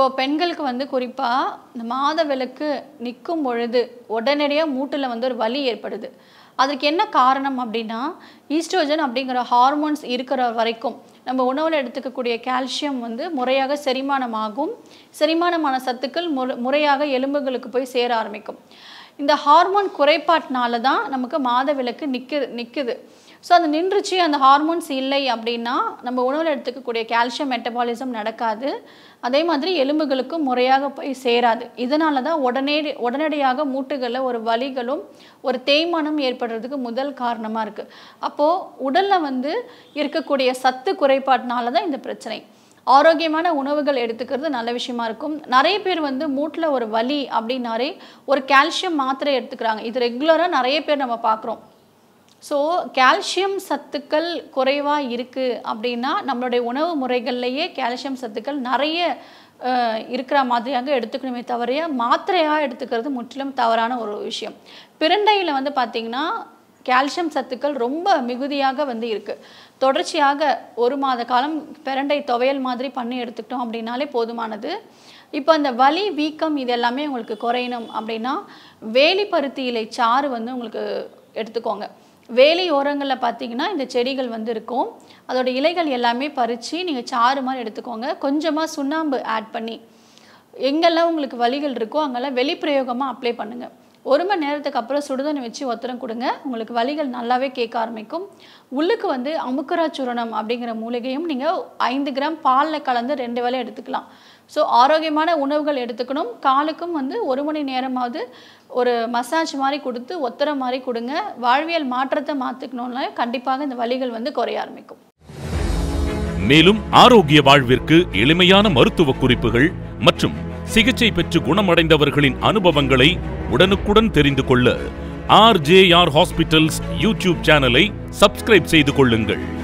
இப்போது பெண்களுக்கு வந்து குறிப்பாக இந்த மாத விளக்கு நிற்கும் பொழுது உடனடியாக மூட்டில் வந்து ஒரு வலி ஏற்படுது அதற்கு என்ன காரணம் அப்படின்னா ஈஸ்ட்ரோஜன் அப்படிங்கிற ஹார்மோன்ஸ் இருக்கிற வரைக்கும் நம்ம உணவில் எடுத்துக்கக்கூடிய கால்சியம் வந்து முறையாக செரிமானமாகும் செரிமானமான சத்துக்கள் முறையாக எலும்புகளுக்கு போய் சேர ஆரம்பிக்கும் இந்த ஹார்மோன் குறைபாட்டினால தான் நமக்கு மாதவிலக்கு நிற்கு நிற்குது ஸோ அது நின்றுச்சு அந்த ஹார்மோன்ஸ் இல்லை அப்படின்னா நம்ம உணவில் எடுத்துக்கக்கூடிய கால்சியம் மெட்டபாலிசம் நடக்காது அதே மாதிரி எலும்புகளுக்கும் முறையாக போய் சேராது இதனால தான் உடனே உடனடியாக மூட்டுகளில் ஒரு வலிகளும் ஒரு தேய்மானம் ஏற்படுறதுக்கு முதல் காரணமாக இருக்குது அப்போது உடலில் வந்து இருக்கக்கூடிய சத்து குறைபாட்டினால தான் இந்த பிரச்சனை ஆரோக்கியமான உணவுகள் எடுத்துக்கிறது நல்ல விஷயமா இருக்கும் நிறைய பேர் வந்து மூட்டில் ஒரு வலி அப்படின்னாரே ஒரு கால்சியம் மாத்திரை எடுத்துக்கிறாங்க இது ரெகுலராக நிறைய பேர் நம்ம பார்க்குறோம் ஸோ கால்சியம் சத்துக்கள் குறைவாக இருக்குது அப்படின்னா நம்மளுடைய உணவு முறைகள்லையே கால்சியம் சத்துக்கள் நிறைய இருக்கிற மாதிரியாக எடுத்துக்கணுமே தவிர மாத்திரையாக எடுத்துக்கிறது முற்றிலும் தவறான ஒரு விஷயம் பிரண்டையில் வந்து பார்த்திங்கன்னா கால்சியம் சத்துக்கள் ரொம்ப மிகுதியாக வந்து இருக்குது தொடர்ச்சியாக ஒரு மாத காலம் பிரண்டை துவையல் மாதிரி பண்ணி எடுத்துக்கிட்டோம் அப்படின்னாலே போதுமானது இப்போ அந்த வலி வீக்கம் இது எல்லாமே உங்களுக்கு குறையணும் அப்படின்னா வேலி பருத்தி இலை சாறு வந்து உங்களுக்கு எடுத்துக்கோங்க வேலி ஓரங்களில் பார்த்தீங்கன்னா இந்த செடிகள் வந்து இருக்கும் அதோடய இலைகள் எல்லாமே பறித்து நீங்கள் சாறு மாதிரி எடுத்துக்கோங்க கொஞ்சமாக சுண்ணாம்பு ஆட் பண்ணி எங்கெல்லாம் உங்களுக்கு வலிகள் இருக்கோ அங்கெல்லாம் வெளிப்பிரயோகமாக அப்ளை பண்ணுங்கள் ஒரு மணி நேரத்துக்கு அப்புறம் சுடுதண்ணி வச்சு ஒத்தரம் கொடுங்க உங்களுக்கு வலிகள் நல்லாவே கேட்க ஆரம்பிக்கும் உள்ளுக்கு வந்து அமுக்கரா சுரணம் அப்படிங்கிற மூலிகையும் நீங்கள் ஐந்து கிராம் பாலில் கலந்து ரெண்டு வேலை எடுத்துக்கலாம் ஸோ ஆரோக்கியமான உணவுகள் எடுத்துக்கணும் காலுக்கும் வந்து ஒரு மணி நேரமாவது ஒரு மசாஜ் மாதிரி கொடுத்து ஒத்தரம் மாதிரி கொடுங்க வாழ்வியல் மாற்றத்தை மாற்றிக்கணும்னா கண்டிப்பாக இந்த வலிகள் வந்து குறைய ஆரம்பிக்கும் மேலும் ஆரோக்கிய வாழ்விற்கு எளிமையான மருத்துவ குறிப்புகள் மற்றும் சிகிச்சை பெற்று குணமடைந்தவர்களின் அனுபவங்களை உடனுக்குடன் தெரிந்து கொள்ள R J R hospitals YouTube சேனலை சப்ஸ்கிரைப் செய்து கொள்ளுங்கள்